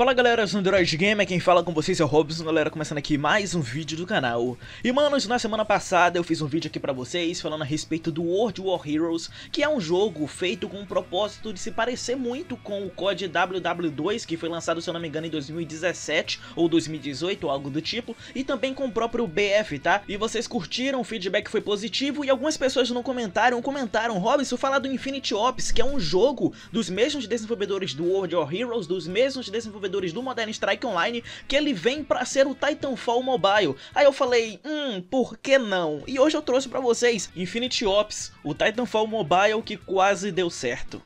Fala galera o Android Gamer, quem fala com vocês é o Robson, galera, começando aqui mais um vídeo do canal. E manos, na semana passada eu fiz um vídeo aqui pra vocês falando a respeito do World War Heroes, que é um jogo feito com o propósito de se parecer muito com o COD WW2, que foi lançado, se eu não me engano, em 2017 ou 2018, ou algo do tipo, e também com o próprio BF, tá? E vocês curtiram, o feedback foi positivo, e algumas pessoas não comentaram, comentaram, Robson, falar do Infinity Ops, que é um jogo dos mesmos desenvolvedores do World War Heroes, dos mesmos desenvolvedores desenvolvedores do Modern Strike Online que ele vem para ser o Titanfall Mobile. Aí eu falei, hum, por que não? E hoje eu trouxe para vocês Infinity Ops, o Titanfall Mobile que quase deu certo.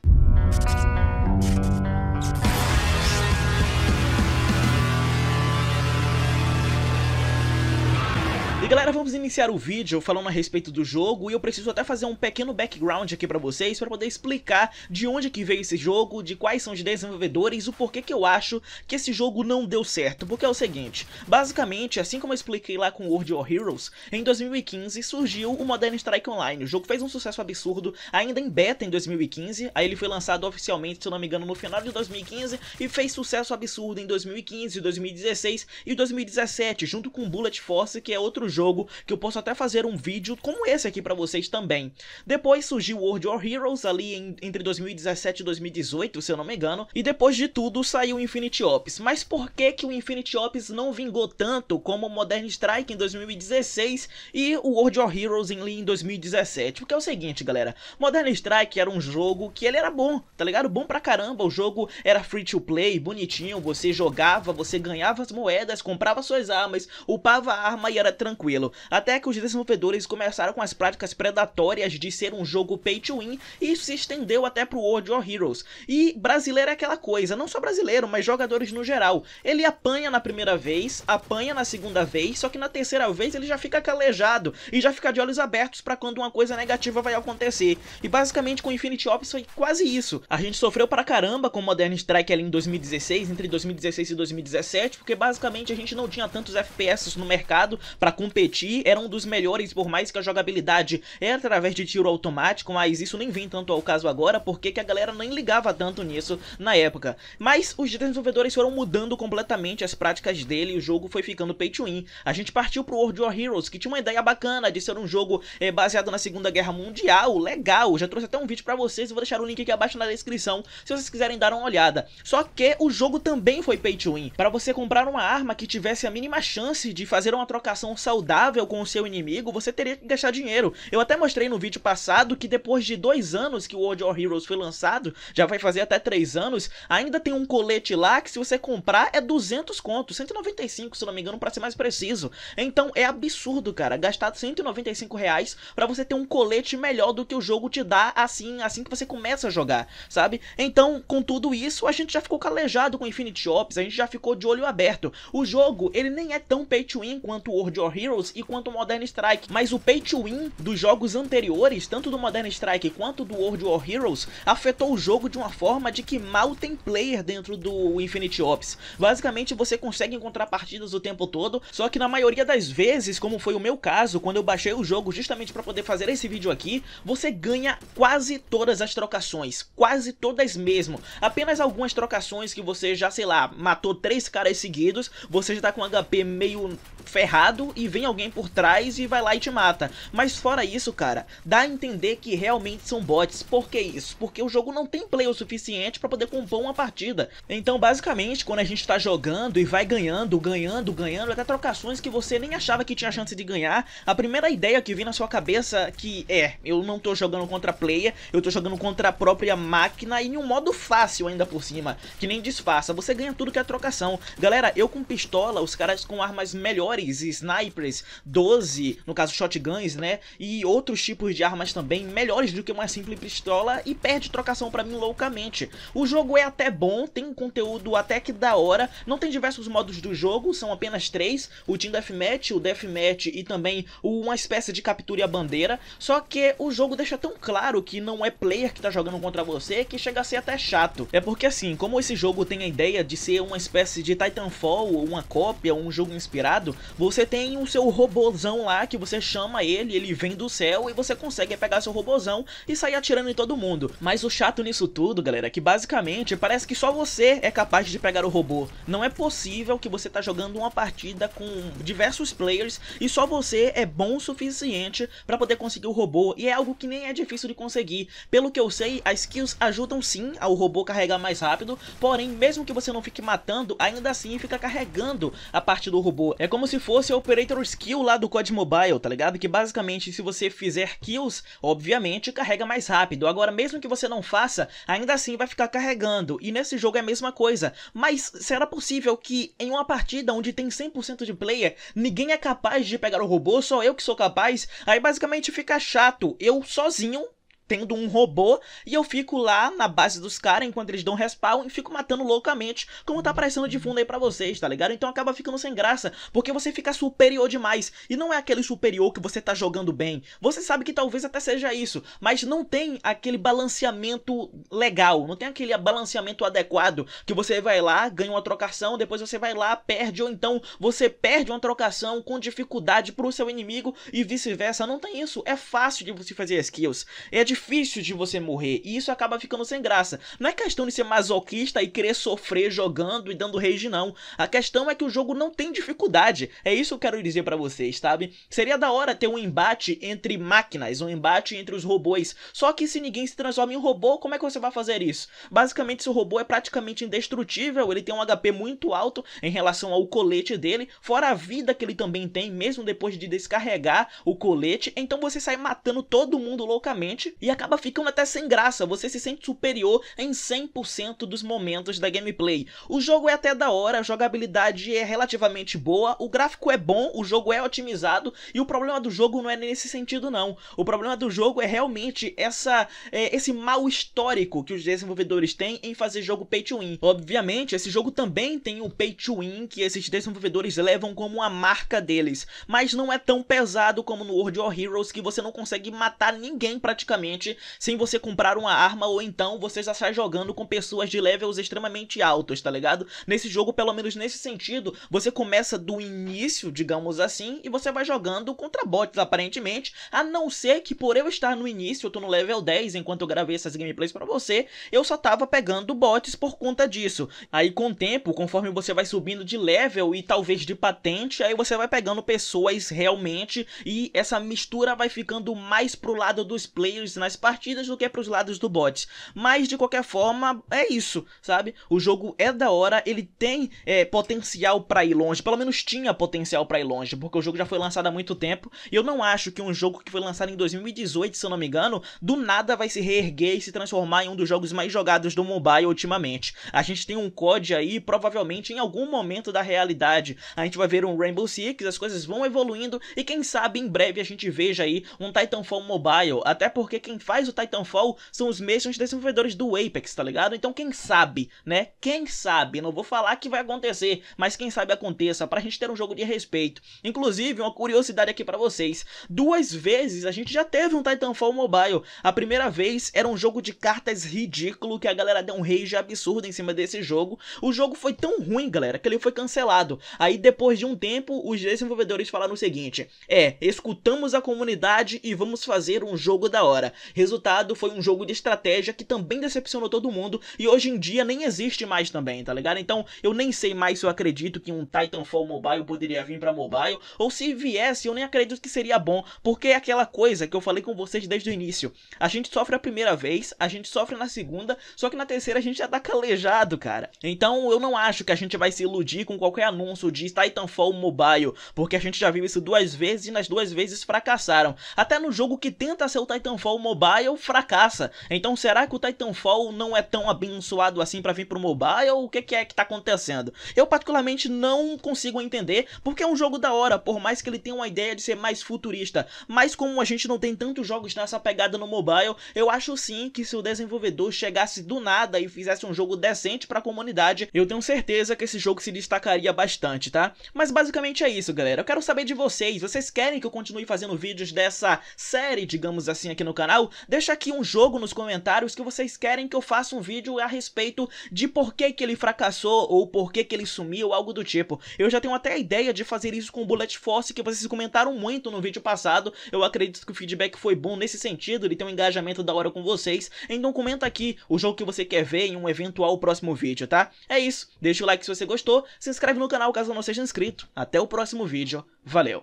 Galera, vamos iniciar o vídeo falando a respeito do jogo e eu preciso até fazer um pequeno background aqui pra vocês para poder explicar de onde que veio esse jogo, de quais são os desenvolvedores, o porquê que eu acho que esse jogo não deu certo, porque é o seguinte, basicamente, assim como eu expliquei lá com World of Heroes, em 2015 surgiu o Modern Strike Online, o jogo fez um sucesso absurdo ainda em beta em 2015, aí ele foi lançado oficialmente, se eu não me engano, no final de 2015 e fez sucesso absurdo em 2015, 2016 e 2017, junto com Bullet Force, que é outro jogo jogo, que eu posso até fazer um vídeo como esse aqui para vocês também. Depois surgiu World War Heroes ali em, entre 2017 e 2018, se eu não me engano, e depois de tudo saiu Infinity Ops. Mas por que que o Infinity Ops não vingou tanto como Modern Strike em 2016 e o World War Heroes em, em 2017? Porque é o seguinte, galera, Modern Strike era um jogo que ele era bom, tá ligado? Bom pra caramba, o jogo era free to play, bonitinho, você jogava, você ganhava as moedas, comprava suas armas, upava a arma e era tranquilo tranquilo. Até que os desenvolvedores começaram com as práticas predatórias de ser um jogo pay to win e isso se estendeu até pro World of Heroes. E brasileiro é aquela coisa, não só brasileiro, mas jogadores no geral. Ele apanha na primeira vez, apanha na segunda vez, só que na terceira vez ele já fica calejado e já fica de olhos abertos para quando uma coisa negativa vai acontecer. E basicamente com Infinity Ops foi quase isso. A gente sofreu pra caramba com Modern Strike ali em 2016, entre 2016 e 2017, porque basicamente a gente não tinha tantos FPS no mercado para competir, era um dos melhores, por mais que a jogabilidade é através de tiro automático, mas isso nem vem tanto ao caso agora, porque que a galera nem ligava tanto nisso na época. Mas os desenvolvedores foram mudando completamente as práticas dele e o jogo foi ficando pay to win. A gente partiu pro World War Heroes, que tinha uma ideia bacana de ser um jogo é, baseado na Segunda Guerra Mundial, legal, já trouxe até um vídeo pra vocês, vou deixar o link aqui abaixo na descrição, se vocês quiserem dar uma olhada. Só que o jogo também foi pay to win, para você comprar uma arma que tivesse a mínima chance de fazer uma trocação saudável saudável com o seu inimigo, você teria que gastar dinheiro. Eu até mostrei no vídeo passado que depois de dois anos que o World of Heroes foi lançado, já vai fazer até três anos, ainda tem um colete lá que se você comprar é 200 conto, 195 se não me engano para ser mais preciso. Então é absurdo, cara, gastar 195 reais pra você ter um colete melhor do que o jogo te dá assim, assim que você começa a jogar, sabe? Então, com tudo isso, a gente já ficou calejado com Infinity Ops, a gente já ficou de olho aberto. O jogo, ele nem é tão pay to win quanto o World of Heroes, Heroes e quanto ao Modern Strike, mas o pay to win dos jogos anteriores, tanto do Modern Strike quanto do World War Heroes, afetou o jogo de uma forma de que mal tem player dentro do Infinity Ops. Basicamente você consegue encontrar partidas o tempo todo, só que na maioria das vezes, como foi o meu caso, quando eu baixei o jogo justamente para poder fazer esse vídeo aqui, você ganha quase todas as trocações, quase todas mesmo. Apenas algumas trocações que você já, sei lá, matou três caras seguidos, você já tá com HP meio ferrado e vem alguém por trás e vai lá e te mata. Mas fora isso, cara, dá a entender que realmente são bots. Por que isso? Porque o jogo não tem play o suficiente para poder compor uma partida. Então, basicamente, quando a gente tá jogando e vai ganhando, ganhando, ganhando, até trocações que você nem achava que tinha chance de ganhar, a primeira ideia que vem na sua cabeça que é, eu não tô jogando contra player, eu tô jogando contra a própria máquina e em um modo fácil ainda por cima, que nem disfarça. Você ganha tudo que é trocação. Galera, eu com pistola, os caras com armas melhores snipers 12, no caso shotguns, né? E outros tipos de armas também melhores do que uma simples pistola e perde trocação pra mim loucamente. O jogo é até bom, tem um conteúdo até que da hora, não tem diversos modos do jogo, são apenas três, o Team Deathmatch, o Deathmatch e também uma espécie de captura e a bandeira, só que o jogo deixa tão claro que não é player que tá jogando contra você que chega a ser até chato. É porque assim, como esse jogo tem a ideia de ser uma espécie de Titanfall ou uma cópia, ou um jogo inspirado, você tem o seu robozão lá que você chama ele, ele vem do céu e você consegue pegar seu robozão e sair atirando em todo mundo. Mas o chato nisso tudo, galera, é que basicamente parece que só você é capaz de pegar o robô. Não é possível que você tá jogando uma partida com diversos players e só você é bom o suficiente para poder conseguir o robô e é algo que nem é difícil de conseguir. Pelo que eu sei, as skills ajudam sim ao robô carregar mais rápido, porém mesmo que você não fique matando, ainda assim fica carregando a parte do robô. É como se fosse a Operator Skill lá do COD Mobile, tá ligado? Que basicamente se você fizer kills, obviamente carrega mais rápido. Agora mesmo que você não faça, ainda assim vai ficar carregando. E nesse jogo é a mesma coisa. Mas será possível que em uma partida onde tem 100% de player, ninguém é capaz de pegar o robô, só eu que sou capaz? Aí basicamente fica chato. Eu sozinho tendo um robô e eu fico lá na base dos caras enquanto eles dão respawn e fico matando loucamente, como tá aparecendo de fundo aí pra vocês, tá ligado? Então acaba ficando sem graça, porque você fica superior demais e não é aquele superior que você tá jogando bem. Você sabe que talvez até seja isso, mas não tem aquele balanceamento legal, não tem aquele balanceamento adequado que você vai lá, ganha uma trocação, depois você vai lá, perde ou então você perde uma trocação com dificuldade pro seu inimigo e vice-versa. Não tem isso, é fácil de você fazer skills. É de difícil de você morrer e isso acaba ficando sem graça. Não é questão de ser masoquista e querer sofrer jogando e dando rage, não. A questão é que o jogo não tem dificuldade. É isso que eu quero dizer para vocês, sabe? Seria da hora ter um embate entre máquinas, um embate entre os robôs. Só que se ninguém se transforma em robô, como é que você vai fazer isso? Basicamente, se o robô é praticamente indestrutível, ele tem um HP muito alto em relação ao colete dele, fora a vida que ele também tem, mesmo depois de descarregar o colete. Então você sai matando todo mundo loucamente e acaba ficando até sem graça, você se sente superior em 100% dos momentos da gameplay. O jogo é até da hora, a jogabilidade é relativamente boa, o gráfico é bom, o jogo é otimizado e o problema do jogo não é nesse sentido não. O problema do jogo é realmente essa, é, esse mal histórico que os desenvolvedores têm em fazer jogo pay to win. Obviamente, esse jogo também tem o pay to win que esses desenvolvedores levam como uma marca deles, mas não é tão pesado como no World of Heroes que você não consegue matar ninguém praticamente sem você comprar uma arma ou então você já sai jogando com pessoas de levels extremamente altos, tá ligado? Nesse jogo, pelo menos nesse sentido, você começa do início, digamos assim, e você vai jogando contra bots, aparentemente, a não ser que por eu estar no início, eu tô no level 10 enquanto eu gravei essas gameplays pra você, eu só tava pegando bots por conta disso. Aí com o tempo, conforme você vai subindo de level e talvez de patente, aí você vai pegando pessoas realmente e essa mistura vai ficando mais pro lado dos players nas partidas do que para os lados do bot. Mas de qualquer forma, é isso, sabe? O jogo é da hora, ele tem é, potencial para ir longe, pelo menos tinha potencial para ir longe, porque o jogo já foi lançado há muito tempo. E eu não acho que um jogo que foi lançado em 2018, se eu não me engano, do nada vai se reerguer e se transformar em um dos jogos mais jogados do mobile ultimamente. A gente tem um COD aí, provavelmente em algum momento da realidade, a gente vai ver um Rainbow Six, as coisas vão evoluindo e quem sabe em breve a gente veja aí um Titanfall mobile, até porque quem quem faz o Titanfall são os mesmos desenvolvedores do Apex, tá ligado? Então quem sabe, né? Quem sabe, não vou falar que vai acontecer, mas quem sabe aconteça, pra gente ter um jogo de respeito. Inclusive, uma curiosidade aqui para vocês, duas vezes a gente já teve um Titanfall Mobile. A primeira vez era um jogo de cartas ridículo, que a galera deu um rage absurdo em cima desse jogo. O jogo foi tão ruim, galera, que ele foi cancelado. Aí depois de um tempo, os desenvolvedores falaram o seguinte, é, escutamos a comunidade e vamos fazer um jogo da hora. Resultado foi um jogo de estratégia que também decepcionou todo mundo e hoje em dia nem existe mais também, tá ligado? Então eu nem sei mais se eu acredito que um Titanfall Mobile poderia vir para mobile ou se viesse eu nem acredito que seria bom, porque é aquela coisa que eu falei com vocês desde o início. A gente sofre a primeira vez, a gente sofre na segunda, só que na terceira a gente já tá calejado, cara. Então eu não acho que a gente vai se iludir com qualquer anúncio de Titanfall Mobile, porque a gente já viu isso duas vezes e nas duas vezes fracassaram. Até no jogo que tenta ser o Titanfall Mobile mobile fracassa. Então será que o Titanfall não é tão abençoado assim para vir pro mobile? Ou o que, que é que tá acontecendo? Eu particularmente não consigo entender, porque é um jogo da hora, por mais que ele tenha uma ideia de ser mais futurista. Mas como a gente não tem tantos jogos nessa pegada no mobile, eu acho sim que se o desenvolvedor chegasse do nada e fizesse um jogo decente pra comunidade, eu tenho certeza que esse jogo se destacaria bastante, tá? Mas basicamente é isso, galera. Eu quero saber de vocês. Vocês querem que eu continue fazendo vídeos dessa série, digamos assim, aqui no canal? deixa aqui um jogo nos comentários que vocês querem que eu faça um vídeo a respeito de por que, que ele fracassou ou por que, que ele sumiu, algo do tipo. Eu já tenho até a ideia de fazer isso com o Bullet Force que vocês comentaram muito no vídeo passado, eu acredito que o feedback foi bom nesse sentido, ele tem um engajamento da hora com vocês, então comenta aqui o jogo que você quer ver em um eventual próximo vídeo, tá? É isso, deixa o like se você gostou, se inscreve no canal caso não seja inscrito, até o próximo vídeo, valeu!